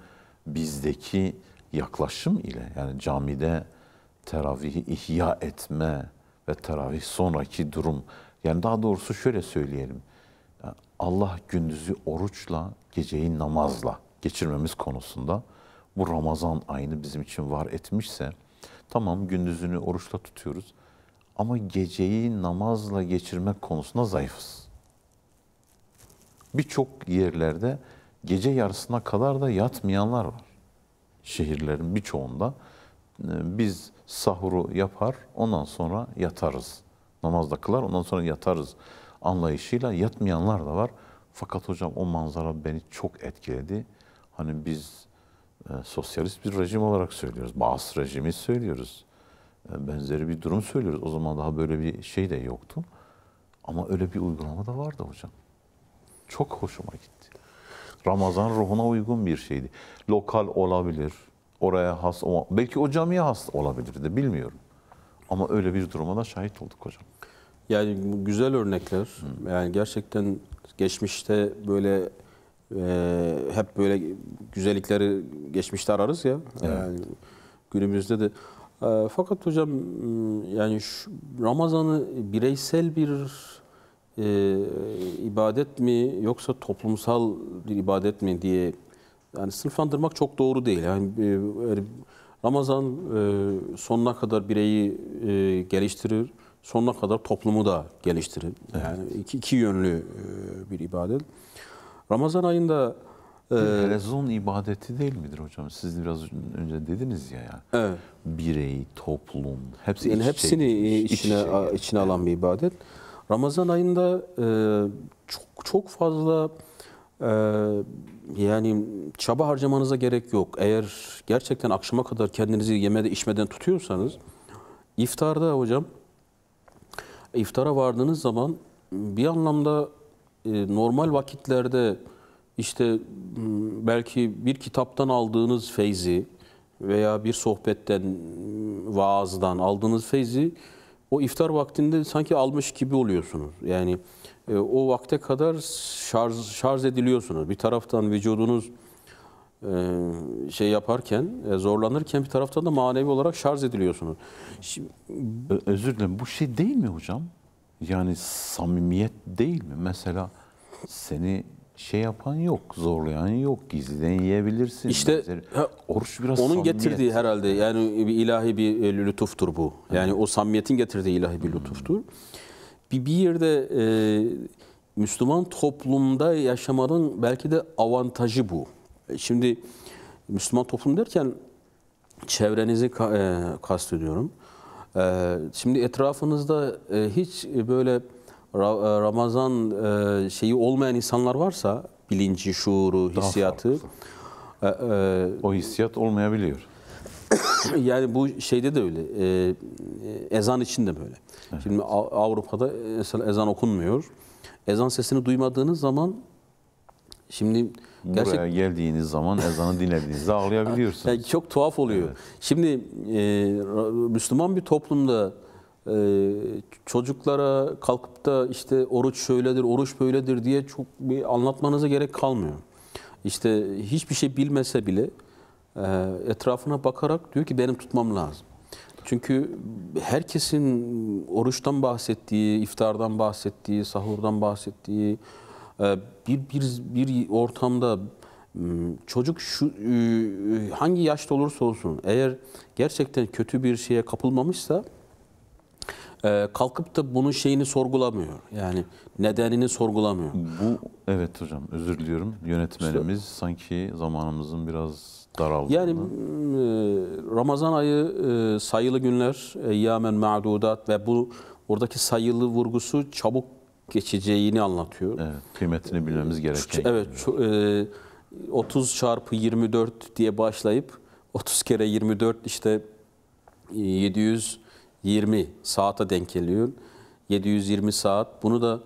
Speaker 1: bizdeki yaklaşım ile yani camide teravihi ihya etme ve teravih sonraki durum. Yani daha doğrusu şöyle söyleyelim. Allah gündüzü oruçla, geceyi namazla geçirmemiz konusunda bu Ramazan ayını bizim için var etmişse tamam gündüzünü oruçla tutuyoruz. Ama geceyi namazla geçirmek konusunda zayıfız. Birçok yerlerde gece yarısına kadar da yatmayanlar var. Şehirlerin birçoğunda. Ee, biz sahuru yapar, ondan sonra yatarız. Namaz da kılar, ondan sonra yatarız anlayışıyla yatmayanlar da var. Fakat hocam o manzara beni çok etkiledi. Hani biz e, sosyalist bir rejim olarak söylüyoruz. Bağız rejimi söylüyoruz. E, benzeri bir durum söylüyoruz. O zaman daha böyle bir şey de yoktu. Ama öyle bir uygulama da vardı hocam. Çok hoşuma gitti. Ramazan ruhuna uygun bir şeydi. Lokal olabilir, oraya has, belki o camiye has olabilir de bilmiyorum. Ama öyle
Speaker 2: bir duruma da şahit olduk hocam. Yani güzel örnekler. Hı. Yani gerçekten geçmişte böyle e, hep böyle güzellikleri geçmişte ararız ya. Evet. Yani günümüzde de ee, fakat hocam hmm, yani şu Ramazan'ı bireysel bir e, ibadet mi yoksa toplumsal bir ibadet mi diye yani sınıflandırmak çok doğru değil. Yani e, Ramazan e, sonuna kadar bireyi e, geliştirir, sonuna kadar toplumu da geliştirir. Yani iki, iki yönlü e, bir ibadet. Ramazan ayında ee, Rezon
Speaker 1: ibadeti değil midir hocam?
Speaker 2: Siz biraz önce dediniz ya ya. Evet. Birey, toplum, hepsi yani iç hepsini iç içine iç yani. içine alan bir ibadet. Ramazan ayında e, çok çok fazla e, yani çaba harcamanıza gerek yok. Eğer gerçekten akşama kadar kendinizi yemede içmeden tutuyorsanız iftarda hocam iftara vardığınız zaman bir anlamda e, normal vakitlerde işte belki bir kitaptan aldığınız feyzi veya bir sohbetten, vaazdan aldığınız feyzi o iftar vaktinde sanki almış gibi oluyorsunuz. Yani e, o vakte kadar şarj, şarj ediliyorsunuz. Bir taraftan vücudunuz e, şey yaparken, e, zorlanırken bir taraftan da manevi olarak şarj ediliyorsunuz. Şimdi, Özür dilerim bu şey değil mi hocam? Yani samimiyet değil mi? Mesela
Speaker 1: seni şey yapan yok, zorlayan yok, gizliden yiyebilirsin. İşte Benzeri. oruç biraz onun samimiyet. getirdiği
Speaker 2: herhalde yani bir ilahi bir e, lütuftur bu. Yani evet. o samiyetin getirdiği ilahi bir hmm. lütuftur. Bir bir yerde e, Müslüman toplumda yaşamanın belki de avantajı bu. E, şimdi Müslüman toplum derken çevrenizi ka, e, kastediyorum. E, şimdi etrafınızda e, hiç böyle e, Ramazan e, şeyi olmayan insanlar varsa bilinci, şuuru, hissiyatı. E, o hissiyat olmayabiliyor. yani bu şeyde de öyle. Ezan için de böyle. Evet. Şimdi Avrupa'da mesela ezan okunmuyor. Ezan sesini duymadığınız zaman şimdi Buraya geldiğiniz zaman ezanı dinlediğinizde ağlayabiliyorsunuz. Yani çok tuhaf oluyor. Evet. Şimdi e, Müslüman bir toplumda ee, çocuklara kalkıp da işte oruç şöyledir, oruç böyledir diye çok bir anlatmanıza gerek kalmıyor. İşte hiçbir şey bilmese bile e, etrafına bakarak diyor ki benim tutmam lazım. Çünkü herkesin oruçtan bahsettiği, iftardan bahsettiği, sahurdan bahsettiği e, bir bir bir ortamda çocuk şu e, hangi yaşta olursa olsun eğer gerçekten kötü bir şeye kapılmamışsa e, kalkıp da bunun şeyini sorgulamıyor. Yani nedenini sorgulamıyor. Bu
Speaker 1: evet hocam özür diliyorum. Yönetmenimiz işte, sanki zamanımızın biraz daraldığını.
Speaker 2: Yani e, Ramazan ayı e, sayılı günler, yamen ma'dudat ve bu oradaki sayılı vurgusu çabuk geçeceğini anlatıyor. Evet,
Speaker 1: kıymetini bilmemiz ee, gerekiyor.
Speaker 2: Evet, yani. e, 30 çarpı 24 diye başlayıp 30 kere 24 işte 700 e, 20 saate denk geliyor. 720 saat. Bunu da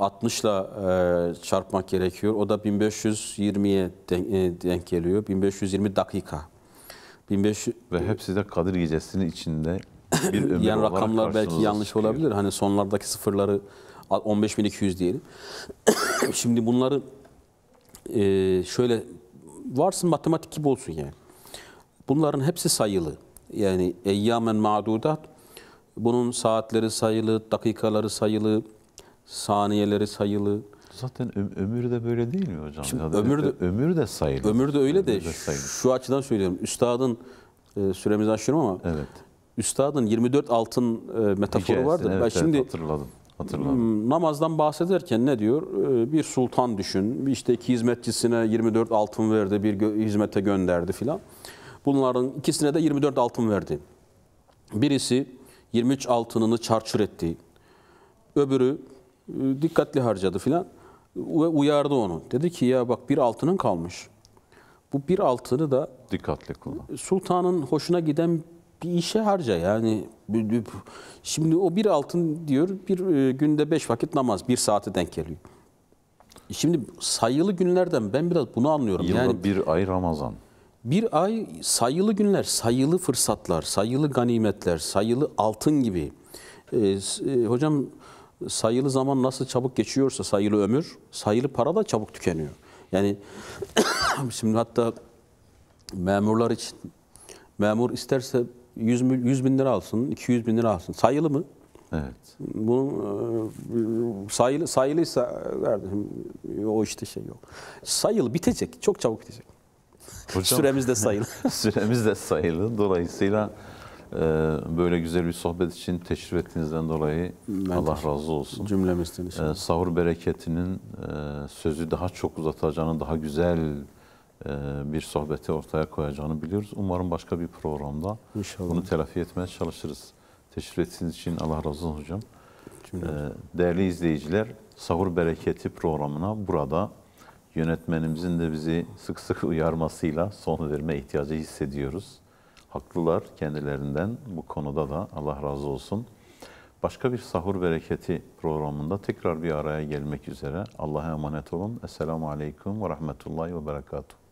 Speaker 2: 60 ile e, çarpmak gerekiyor. O da 1520'ye e, denk geliyor. 1520 dakika. 1500 ve hepsi de Kadir Gecesi'nin içinde bir ömür yani rakamlar belki yanlış çıkıyor. olabilir. Hani sonlardaki sıfırları 15200 diyelim. Şimdi bunları e, şöyle varsın matematik gibi olsun yani. Bunların hepsi sayılı. Yani eyyamen ma'dudat bunun saatleri sayılı, dakikaları sayılı, saniyeleri sayılı.
Speaker 1: Zaten öm ömür de böyle değil mi hocam? Şimdi ömür, de,
Speaker 2: ömür de sayılı. Ömür de öyle ömür de, de şu açıdan söylüyorum. Üstadın, e, süremizi aşıyorum ama evet. Üstadın 24 altın e, metaforu Hikayesi, vardı. Evet, ben şimdi evet, hatırladım. Hatırladım. Hmm, namazdan bahsederken ne diyor? E, bir sultan düşün. işte iki hizmetçisine 24 altın verdi, bir hizmete gönderdi filan. Bunların ikisine de 24 altın verdi. Birisi 23 altınını çarçur etti. Öbürü e, dikkatli harcadı filan ve uyardı onu. Dedi ki ya bak bir altının kalmış. Bu bir altını da dikkatli kullan. Sultanın hoşuna giden bir işe harca yani. Şimdi o bir altın diyor bir e, günde beş vakit namaz bir saate denk geliyor. Şimdi sayılı günlerden ben biraz bunu anlıyorum. Yılda yani, bir ay Ramazan. Bir ay sayılı günler, sayılı fırsatlar, sayılı ganimetler, sayılı altın gibi. E, e, hocam sayılı zaman nasıl çabuk geçiyorsa sayılı ömür, sayılı para da çabuk tükeniyor. Yani şimdi hatta memurlar için memur isterse 100, 100 bin lira alsın, 200 bin lira alsın. Sayılı mı? Evet. Bunun e, sayılı, sayılıysa e, kardeşim o işte şey yok. Sayılı bitecek, çok çabuk bitecek.
Speaker 1: Hocam, Süremiz de sayılı. süremiz de sayılı. Dolayısıyla e, böyle güzel bir sohbet için teşrif ettiğinizden dolayı ben Allah razı olsun. Cümlemizden inşallah. E, sahur bereketinin e, sözü daha çok uzatacağını, daha güzel bir sohbeti ortaya koyacağını biliyoruz. Umarım başka bir programda inşallah. bunu telafi etmeye çalışırız. Teşrif ettiğiniz için Allah razı olsun hocam. Cümlemizden. Değerli izleyiciler, Sahur Bereketi programına burada yönetmenimizin de bizi sık sık uyarmasıyla son verme ihtiyacı hissediyoruz. Haklılar kendilerinden bu konuda da Allah razı olsun. Başka bir sahur bereketi programında tekrar bir araya gelmek üzere. Allah'a emanet olun. Esselamu Aleyküm ve Rahmetullahi ve Berekatuhu.